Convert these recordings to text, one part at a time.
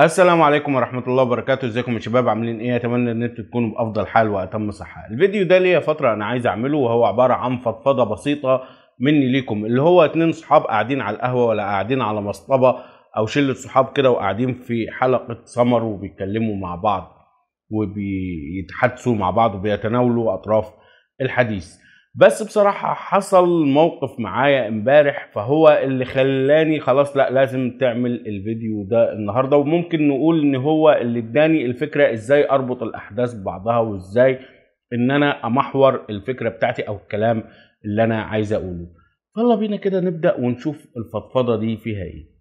السلام عليكم ورحمه الله وبركاته ازيكم يا شباب عاملين ايه اتمنى ان انتم تكونوا بافضل حال واتم صحه الفيديو ده ليا فتره انا عايز اعمله وهو عباره عن فضفضه بسيطه مني ليكم اللي هو اتنين صحاب قاعدين على القهوه ولا قاعدين على مصطبه او شله صحاب كده وقاعدين في حلقه سمر وبيتكلموا مع بعض وبيتحدثوا مع بعض وبيتناولوا اطراف الحديث بس بصراحة حصل موقف معايا امبارح فهو اللي خلاني خلاص لا لازم تعمل الفيديو ده النهاردة وممكن نقول ان هو اللي اداني الفكرة ازاي اربط الاحداث ببعضها وازاي ان انا امحور الفكرة بتاعتي او الكلام اللي انا عايز اقوله يلا بينا كده نبدأ ونشوف الفضفضة دي فيها ايه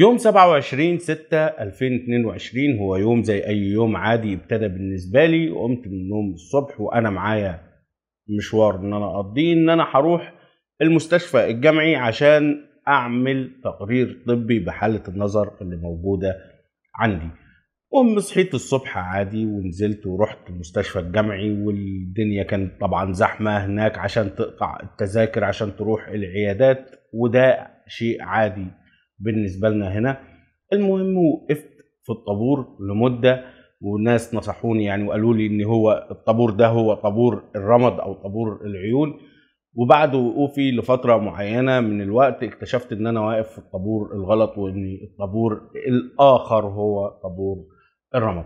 يوم 27 6 2022 هو يوم زي اي يوم عادي ابتدى بالنسبه لي وقمت من النوم الصبح وانا معايا مشوار ان انا اقضيه ان انا هروح المستشفى الجامعي عشان اعمل تقرير طبي بحاله النظر اللي موجوده عندي قوم صحيت الصبح عادي ونزلت ورحت المستشفى الجامعي والدنيا كانت طبعا زحمه هناك عشان تقطع التذاكر عشان تروح العيادات وده شيء عادي بالنسبه لنا هنا المهم وقفت في الطابور لمده وناس نصحوني يعني وقالوا لي ان هو الطابور ده هو طابور الرمد او طابور العيون وبعد وقوفي لفتره معينه من الوقت اكتشفت ان انا واقف في الطابور الغلط وان الطابور الاخر هو طابور الرمد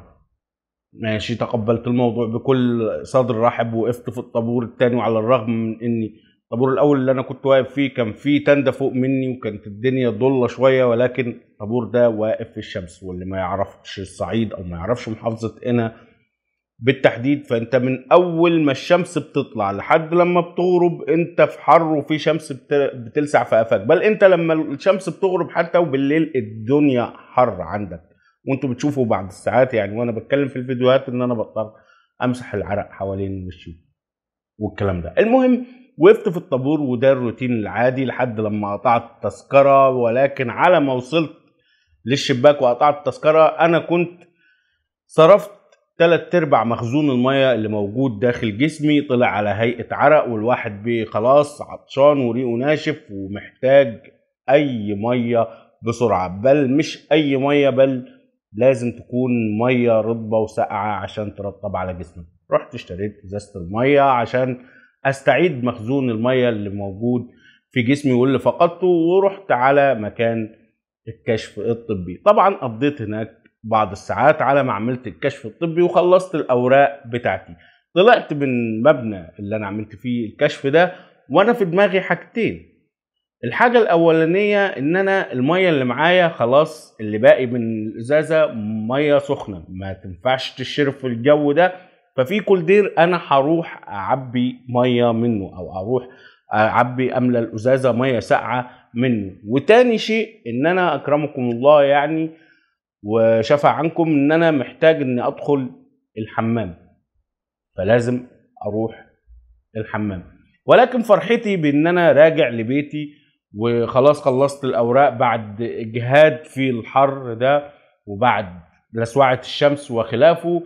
ماشي تقبلت الموضوع بكل صدر رحب وقفت في الطابور الثاني وعلى الرغم من اني الطابور الاول اللي انا كنت واقف فيه كان فيه تندة فوق مني وكانت الدنيا ضلة شوية ولكن الطابور ده واقف في الشمس واللي ما يعرفش الصعيد او ما يعرفش محافظة قنا بالتحديد فانت من اول ما الشمس بتطلع لحد لما بتغرب انت في حر وفي شمس بتلسع في قفاك بل انت لما الشمس بتغرب حتى وبالليل الدنيا حر عندك وانتوا بتشوفوا بعد الساعات يعني وانا بتكلم في الفيديوهات ان انا بضطر امسح العرق حوالين وشي والكلام ده المهم وقفت في الطابور وده الروتين العادي لحد لما قطعت التذكرة ولكن على ما وصلت للشباك وقطعت التذكرة أنا كنت صرفت تلات ارباع مخزون المية اللي موجود داخل جسمي طلع على هيئة عرق والواحد بيه خلاص عطشان وريقه ناشف ومحتاج أي مية بسرعة بل مش أي مية بل لازم تكون مية رطبة وساقعة عشان ترطب على جسمك رحت اشتريت ازازة المية عشان استعيد مخزون الميه اللي موجود في جسمي واللي فقدته ورحت على مكان الكشف الطبي طبعا قضيت هناك بعض الساعات على ما عملت الكشف الطبي وخلصت الاوراق بتاعتي طلعت من مبنى اللي انا عملت فيه الكشف ده وانا في دماغي حاجتين الحاجة الأولانية إن أنا المية اللي معايا خلاص اللي باقي من الإزازة مية سخنة ما تنفعش تشرب في الجو ده ففي كولدير انا هروح اعبي ميه منه او اروح اعبي املى الازازه ميه ساقعه منه وتاني شيء ان انا اكرمكم الله يعني وشفع عنكم ان انا محتاج اني ادخل الحمام فلازم اروح الحمام ولكن فرحتي بان انا راجع لبيتي وخلاص خلصت الاوراق بعد اجهاد في الحر ده وبعد لسوعه الشمس وخلافه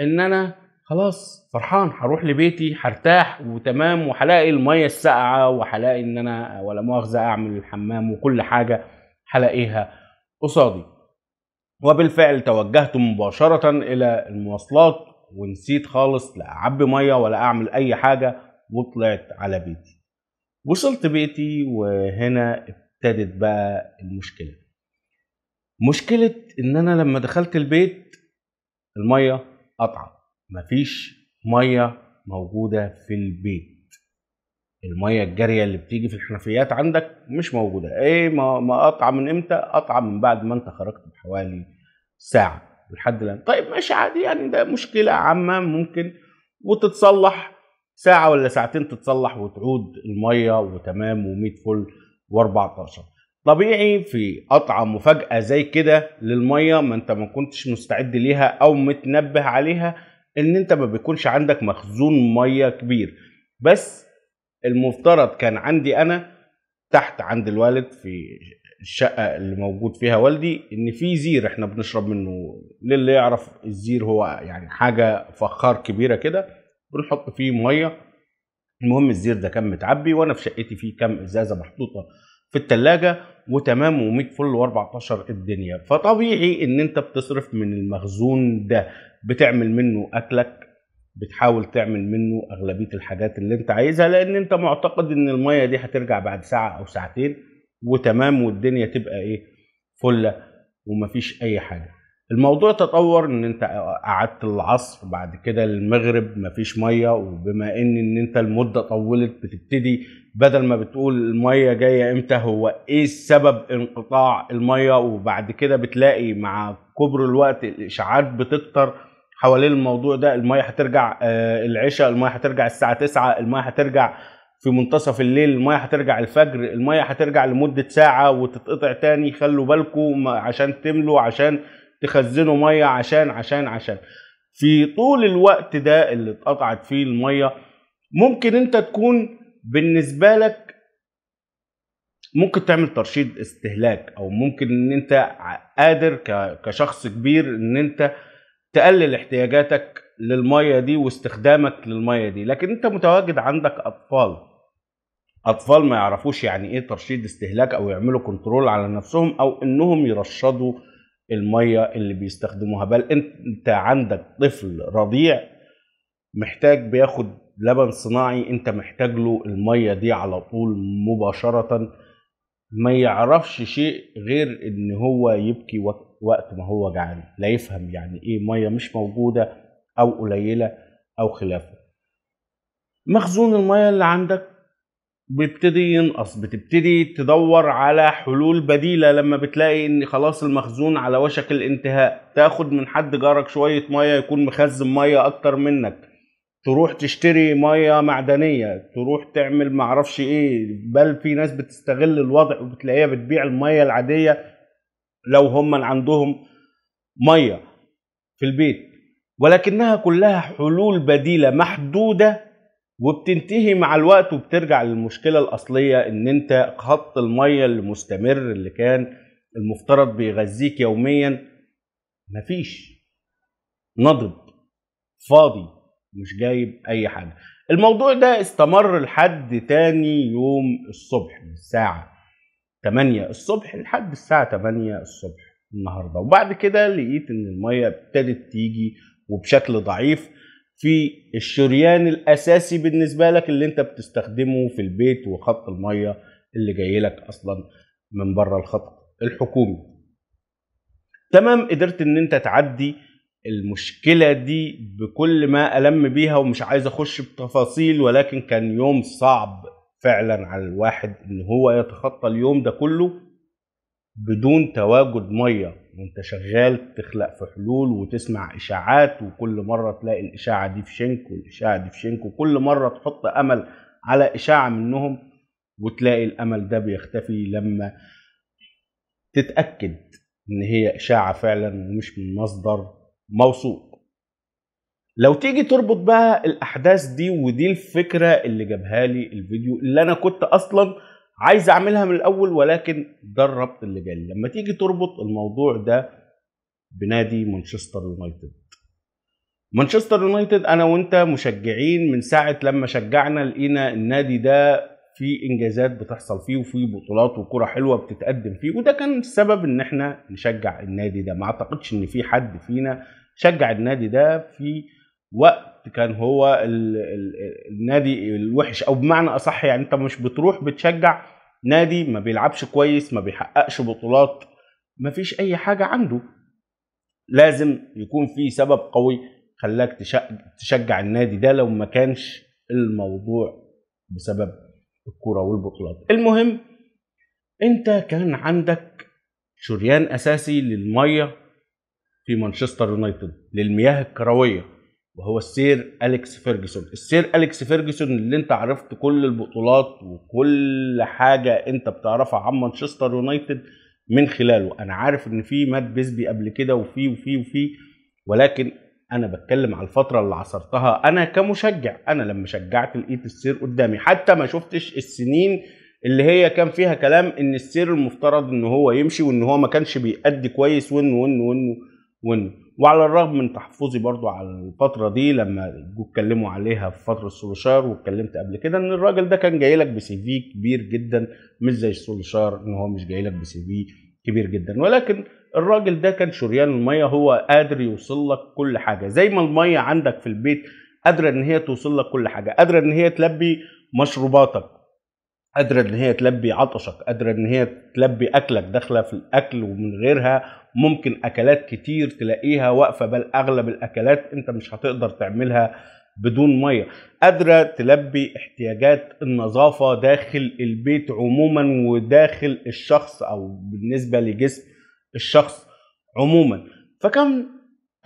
ان انا خلاص فرحان هروح لبيتي هرتاح وتمام وهلاقي الميه الساقعه وهلاقي ان انا ولا مؤاخذه اعمل الحمام وكل حاجه هلاقيها قصادي وبالفعل توجهت مباشره الى المواصلات ونسيت خالص لا اعبي ميه ولا اعمل اي حاجه وطلعت على بيتي وصلت بيتي وهنا ابتدت بقى المشكله مشكله ان انا لما دخلت البيت الميه قطعت مفيش ميه موجوده في البيت الميه الجاريه اللي بتيجي في الحنفيات عندك مش موجوده ايه ما قطع من امتى قطع من بعد ما انت خرجت بحوالي ساعه لحد الان طيب ماشي عادي يعني ده مشكله عامه ممكن وتتصلح ساعه ولا ساعتين تتصلح وتعود الميه وتمام و100 فل و14 طبيعي في قطعه مفاجاه زي كده للميه ما انت ما كنتش مستعد ليها او متنبه عليها ان انت ما بيكونش عندك مخزون ميه كبير بس المفترض كان عندي انا تحت عند الوالد في الشقه اللي موجود فيها والدي ان في زير احنا بنشرب منه للي يعرف الزير هو يعني حاجه فخار كبيره كده بنحط فيه ميه المهم الزير ده كان متعبي وانا في شقتي فيه كام ازازه محطوطه في التلاجة وتمام وميت فل و14 الدنيا فطبيعي ان انت بتصرف من المخزون ده بتعمل منه اكلك بتحاول تعمل منه اغلبيه الحاجات اللي انت عايزها لان انت معتقد ان الميه دي هترجع بعد ساعه او ساعتين وتمام والدنيا تبقى ايه فله ومفيش اي حاجه الموضوع تطور ان انت قعدت العصر بعد كده المغرب مفيش ميه وبما ان ان انت المده طولت بتبتدي بدل ما بتقول الميه جايه امتى هو ايه السبب انقطاع الميه وبعد كده بتلاقي مع كبر الوقت الاشاعات بتكتر حوالين الموضوع ده الميه هترجع آه، العشاء الميه هترجع الساعه 9 الميه هترجع في منتصف الليل المية هترجع الفجر المية هترجع لمدة ساعة وتتقطع تاني خلوا بالكم عشان تملوا عشان تخزنه ميه عشان عشان عشان في طول الوقت ده اللي اتقطعت فيه الميه ممكن انت تكون بالنسبه لك ممكن تعمل ترشيد استهلاك او ممكن ان انت قادر كشخص كبير ان انت تقلل احتياجاتك للميه دي واستخدامك للميه دي لكن انت متواجد عندك اطفال اطفال ما يعرفوش يعني ايه ترشيد استهلاك او يعملوا كنترول على نفسهم او انهم يرشدوا الميه اللي بيستخدموها بل انت عندك طفل رضيع محتاج بياخد لبن صناعي انت محتاج له الميه دي على طول مباشره ما يعرفش شيء غير ان هو يبكي وقت ما هو جعان لا يفهم يعني ايه ميه مش موجوده او قليله او خلافه مخزون الميه اللي عندك بيبتدي ينقص بتبتدي تدور على حلول بديله لما بتلاقي ان خلاص المخزون على وشك الانتهاء تاخد من حد جارك شويه ميه يكون مخزن ميه اكتر منك تروح تشتري ميه معدنيه تروح تعمل معرفش ايه بل في ناس بتستغل الوضع وبتلاقيها بتبيع الميه العاديه لو هم عندهم ميه في البيت ولكنها كلها حلول بديله محدوده وبتنتهي مع الوقت وبترجع للمشكله الاصليه ان انت خط الميه المستمر اللي كان المفترض بيغذيك يوميا مفيش نضب فاضي مش جايب اي حاجه الموضوع ده استمر لحد تاني يوم الصبح من الساعه 8 الصبح لحد الساعه 8 الصبح النهارده وبعد كده لقيت ان الميه ابتدت تيجي وبشكل ضعيف في الشريان الاساسي بالنسبه لك اللي انت بتستخدمه في البيت وخط الميه اللي جاي لك اصلا من بره الخط الحكومي تمام قدرت ان انت تعدي المشكله دي بكل ما الم بيها ومش عايز اخش بتفاصيل ولكن كان يوم صعب فعلا على الواحد ان هو يتخطى اليوم ده كله بدون تواجد ميه وانت شغال تخلق في حلول وتسمع اشاعات وكل مره تلاقي الاشاعه دي في شنك والاشاعه دي في شنك وكل مره تحط امل على اشاعه منهم وتلاقي الامل ده بيختفي لما تتاكد ان هي اشاعه فعلا ومش من مصدر موثوق لو تيجي تربط بقى الاحداث دي ودي الفكره اللي جابها لي الفيديو اللي انا كنت اصلا عايز اعملها من الاول ولكن ده الربط اللي جالي لما تيجي تربط الموضوع ده بنادي مانشستر يونايتد مانشستر يونايتد انا وانت مشجعين من ساعه لما شجعنا لقينا النادي ده في انجازات بتحصل فيه وفي بطولات وكره حلوه بتتقدم فيه وده كان السبب ان احنا نشجع النادي ده ما اعتقدش ان في حد فينا شجع النادي ده في وقت كان هو الـ الـ النادي الوحش او بمعنى اصح يعني انت مش بتروح بتشجع نادي ما بيلعبش كويس ما بيحققش بطولات ما فيش اي حاجه عنده لازم يكون في سبب قوي خلاك تشجع النادي ده لو ما كانش الموضوع بسبب الكرة والبطولات المهم انت كان عندك شريان اساسي للميه في مانشستر يونايتد للمياه الكرويه وهو السير أليكس فيرجسون السير أليكس فيرجسون اللي انت عرفت كل البطولات وكل حاجة انت بتعرفها عن مانشستر يونايتد من خلاله انا عارف ان في مات بيسبي قبل كده وفي وفي وفي ولكن انا بتكلم على الفترة اللي عصرتها انا كمشجع انا لما شجعت لقيت السير قدامي حتى ما شفتش السنين اللي هي كان فيها كلام ان السير المفترض ان هو يمشي وان هو ما كانش بيأدي كويس وانه وانه وانه ون وعلى الرغم من تحفظي برضو على الفتره دي لما جو اتكلموا عليها في فتره سولشار واتكلمت قبل كده ان الراجل ده كان جاي لك بسي في كبير جدا مش زي سولشار ان هو مش جاي لك بسي في كبير جدا ولكن الراجل ده كان شريان الميه هو قادر يوصل لك كل حاجه زي ما الميه عندك في البيت قادره ان هي توصل لك كل حاجه قادره ان هي تلبي مشروباتك قادرة إن هي تلبي عطشك قادرة إن هي تلبي أكلك داخلة في الأكل ومن غيرها ممكن أكلات كتير تلاقيها واقفة بل أغلب الأكلات أنت مش هتقدر تعملها بدون ميه قادره تلبي احتياجات النظافه داخل البيت عموما وداخل الشخص او بالنسبه لجسم الشخص عموما فكان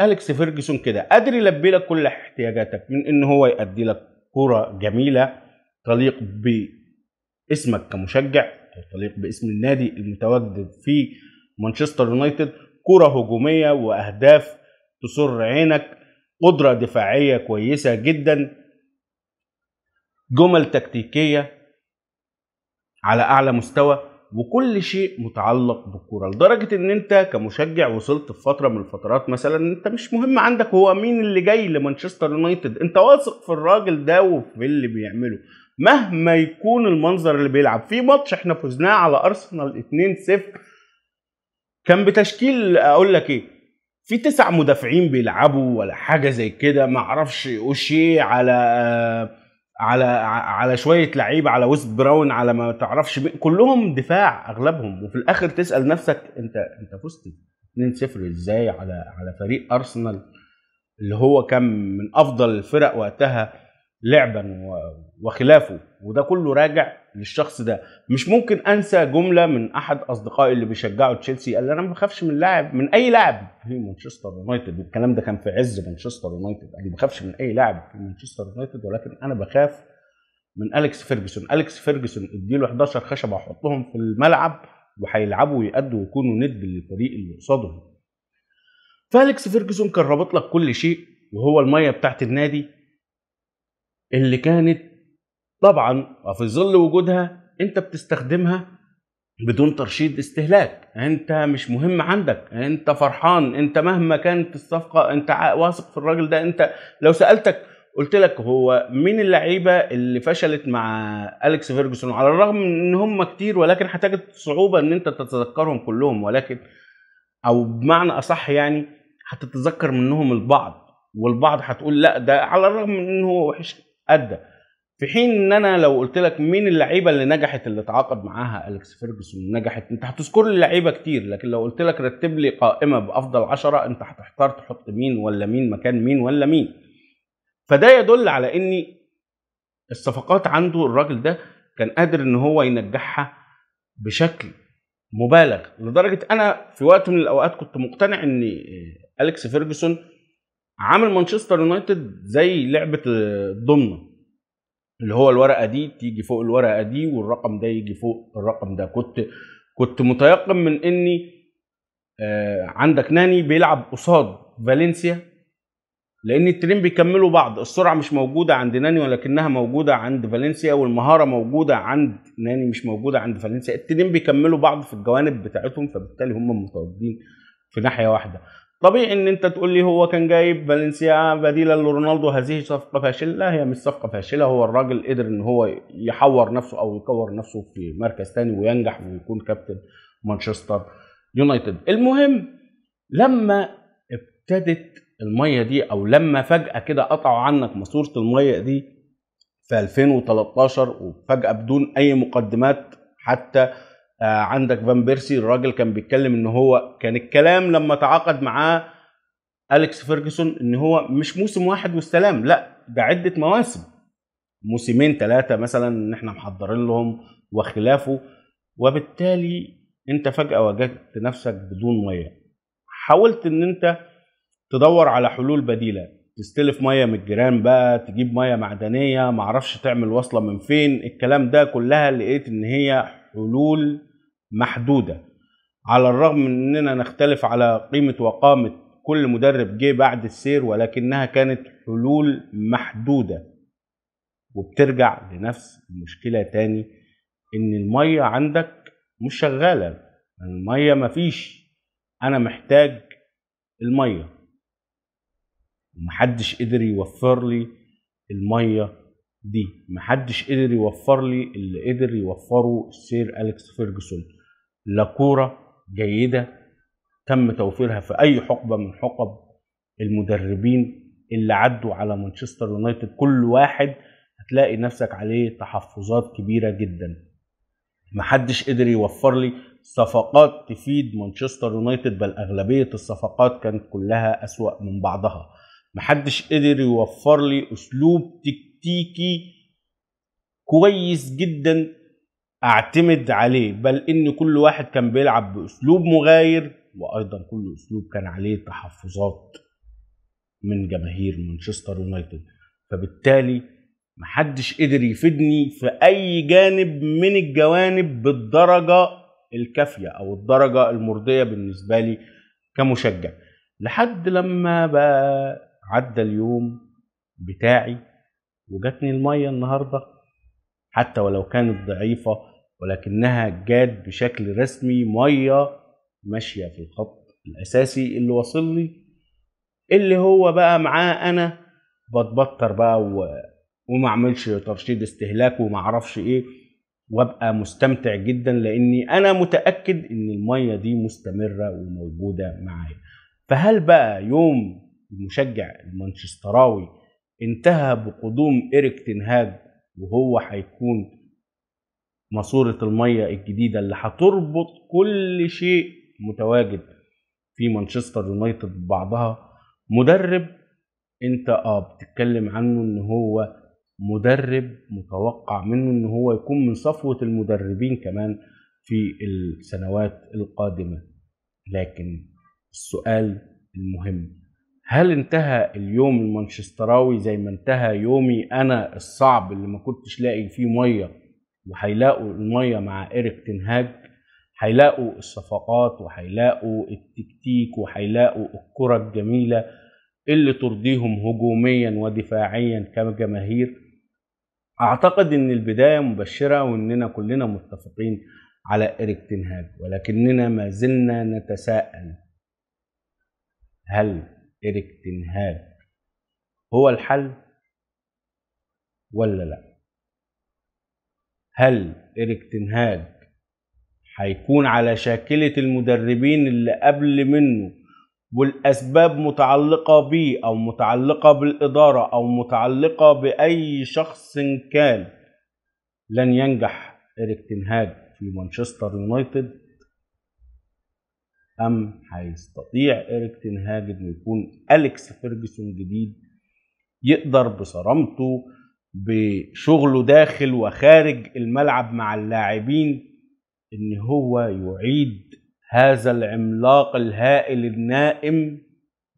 اليكس فيرجسون كده قادر يلبي لك كل احتياجاتك من ان هو يأدي لك كره جميله تليق ب اسمك كمشجع يرتلق باسم النادي المتواجد في مانشستر يونايتد كرة هجومية وأهداف تسر عينك قدرة دفاعية كويسة جدا جمل تكتيكية على أعلى مستوى وكل شيء متعلق بالكورة لدرجة إن أنت كمشجع وصلت في فترة من الفترات مثلا أنت مش مهم عندك هو مين اللي جاي لمانشستر يونايتد أنت واثق في الراجل ده وفي اللي بيعمله مهما يكون المنظر اللي بيلعب في ماتش احنا فزناه على ارسنال 2-0 كان بتشكيل اقول لك ايه في تسع مدافعين بيلعبوا ولا حاجه زي كده ما اعرفش اوشيه على آه، على على شويه لعيبه على ويست براون على ما تعرفش كلهم دفاع اغلبهم وفي الاخر تسال نفسك انت انت فزت 2-0 ازاي على على فريق ارسنال اللي هو كان من افضل الفرق وقتها لعبا وخلافه وده كله راجع للشخص ده مش ممكن انسى جمله من احد اصدقائي اللي بيشجعوا تشيلسي قال انا ما بخافش من لاعب من اي لاعب في مانشستر يونايتد الكلام ده كان في عز مانشستر يونايتد انا ما بخافش من اي لاعب في مانشستر يونايتد ولكن انا بخاف من اليكس فيرجسون اليكس فيرجسون اديله 11 خشبه احطهم في الملعب وهيلعبوا ويأدوا ويكونوا ند للفريق اللي قصادهم فاليكس فيرجسون كان رابط لك كل شيء وهو الميه بتاعت النادي اللي كانت طبعا وفي ظل وجودها انت بتستخدمها بدون ترشيد استهلاك انت مش مهم عندك انت فرحان انت مهما كانت الصفقه انت واثق في الراجل ده انت لو سالتك قلت لك هو مين اللعيبه اللي فشلت مع اليكس فيرجسون على الرغم ان هم كتير ولكن هتجد صعوبه ان انت تتذكرهم كلهم ولكن او بمعنى اصح يعني هتتذكر منهم البعض والبعض هتقول لا ده على الرغم ان هو وحش ادى في حين ان انا لو قلت لك مين اللعيبه اللي نجحت اللي تعاقد معاها اليكس فيرجسون نجحت انت هتذكر لي لعيبه كتير لكن لو قلت لك رتب لي قائمه بافضل عشرة انت هتحتار تحط مين ولا مين مكان مين ولا مين فده يدل على ان الصفقات عنده الراجل ده كان قادر ان هو ينجحها بشكل مبالغ لدرجه انا في وقت من الاوقات كنت مقتنع ان اليكس فيرجسون عامل مانشستر يونايتد زي لعبه الضمنه اللي هو الورقه دي تيجي فوق الورقه دي والرقم ده يجي فوق الرقم ده كنت كنت متيقن من اني آه، عندك ناني بيلعب قصاد فالنسيا لان الترين بيكملوا بعض السرعه مش موجوده عند ناني ولكنها موجوده عند فالنسيا والمهاره موجوده عند ناني مش موجوده عند فالنسيا التنين بيكملوا بعض في الجوانب بتاعتهم فبالتالي هم متواجدين في ناحيه واحده طبيعي ان انت تقول لي هو كان جايب فالنسيا بديلا لرونالدو هذه صفقه فاشله لا هي مش صفقه فاشله هو الراجل قدر ان هو يحور نفسه او يكور نفسه في مركز ثاني وينجح ويكون كابتن مانشستر يونايتد المهم لما ابتدت الميه دي او لما فجاه كده قطعوا عنك ماسوره الميه دي في 2013 وفجاه بدون اي مقدمات حتى آه، عندك فان بيرسي الراجل كان بيتكلم ان هو كان الكلام لما تعاقد معاه اليكس فيرجسون ان هو مش موسم واحد والسلام لا ده عده مواسم موسمين ثلاثه مثلا ان احنا محضرين لهم وخلافه وبالتالي انت فجاه وجدت نفسك بدون ميه حاولت ان انت تدور على حلول بديله تستلف ميه من الجيران بقى تجيب ميه معدنيه معرفش تعمل وصله من فين الكلام ده كلها لقيت ان هي حلول محدودة على الرغم من أننا نختلف على قيمة وقامة كل مدرب جه بعد السير ولكنها كانت حلول محدودة وبترجع لنفس المشكلة تاني إن المية عندك مش شغالة المية مفيش أنا محتاج المية ومحدش قدر يوفر لي الميه دي محدش قدر يوفر لي اللي قدر يوفره السير اليكس فيرجسون لا كوره جيده تم توفيرها في اي حقبه من حقب المدربين اللي عدوا على مانشستر يونايتد كل واحد هتلاقي نفسك عليه تحفظات كبيره جدا محدش قدر يوفر لي صفقات تفيد مانشستر يونايتد بل اغلبيه الصفقات كانت كلها اسوا من بعضها محدش قدر يوفر لي اسلوب تكتيك تكتيكي كويس جدا اعتمد عليه بل ان كل واحد كان بيلعب باسلوب مغاير وايضا كل اسلوب كان عليه تحفظات من جماهير مانشستر يونايتد فبالتالي محدش قدر يفيدني في اي جانب من الجوانب بالدرجه الكافيه او الدرجه المرضيه بالنسبه لي كمشجع لحد لما بقى عدى اليوم بتاعي وجاتني الميه النهارده حتى ولو كانت ضعيفه ولكنها جات بشكل رسمي ميه ماشيه في الخط الاساسي اللي واصل لي اللي هو بقى معاه انا بتبطر بقى و... وما اعملش ترشيد استهلاك وما اعرفش ايه وابقى مستمتع جدا لاني انا متاكد ان الميه دي مستمره وموجوده معايا فهل بقى يوم المشجع المانشستراوي انتهى بقدوم إريك تنهاج وهو هيكون ماسورة المية الجديدة اللي هتربط كل شيء متواجد في مانشستر يونايتد ببعضها مدرب انت اه بتتكلم عنه ان هو مدرب متوقع منه ان هو يكون من صفوة المدربين كمان في السنوات القادمة لكن السؤال المهم هل انتهى اليوم المانشستراوي زي ما انتهى يومي انا الصعب اللي ما كنتش لاقي فيه ميه وهيلاقوا الميه مع ايريك تنهاج هيلاقوا الصفقات وهيلاقوا التكتيك وهيلاقوا الكرة الجميلة اللي ترضيهم هجوميا ودفاعيا كجماهير اعتقد ان البداية مبشرة واننا كلنا متفقين على إيريك تنهاج ولكننا ما زلنا نتساءل هل إيريك تنهاج هو الحل ولا لا هل إيريك تنهاج هيكون على شاكلة المدربين اللي قبل منه والأسباب متعلقة بيه أو متعلقة بالإدارة أو متعلقة بأي شخص كان لن ينجح إيريك تنهاج في مانشستر يونايتد أم هيستطيع اريك تنهاج إنه يكون أليكس فيرجسون جديد يقدر بصرامته بشغله داخل وخارج الملعب مع اللاعبين إن هو يعيد هذا العملاق الهائل النائم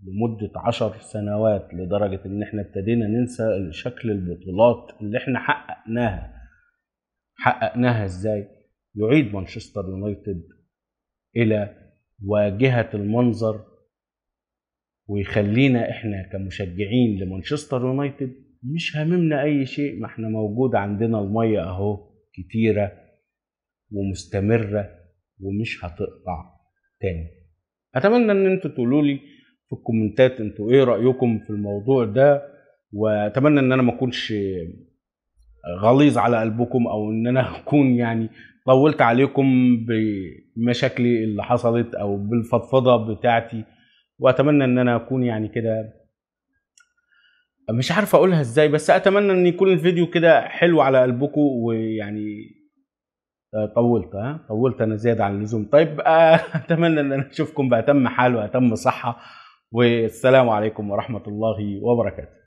لمدة عشر سنوات لدرجة إن إحنا ابتدينا ننسى شكل البطولات اللي إحنا حققناها حققناها إزاي؟ يعيد مانشستر يونايتد إلى واجهه المنظر ويخلينا احنا كمشجعين لمانشستر يونايتد مش هاممنا اي شيء ما احنا موجود عندنا الميه اهو كتيره ومستمره ومش هتقطع تاني اتمنى ان انتوا تقولوا لي في الكومنتات انتوا ايه رايكم في الموضوع ده واتمنى ان انا ما اكونش غليظ على قلبكم او ان انا اكون يعني طولت عليكم بمشاكلي اللي حصلت او بالفضفضه بتاعتي واتمنى ان انا اكون يعني كده مش عارف اقولها ازاي بس اتمنى ان يكون الفيديو كده حلو على قلبكم ويعني آه، طولت ها طولت انا زياده عن اللزوم طيب آه، اتمنى ان انا اشوفكم باتم حال واتم صحه والسلام عليكم ورحمه الله وبركاته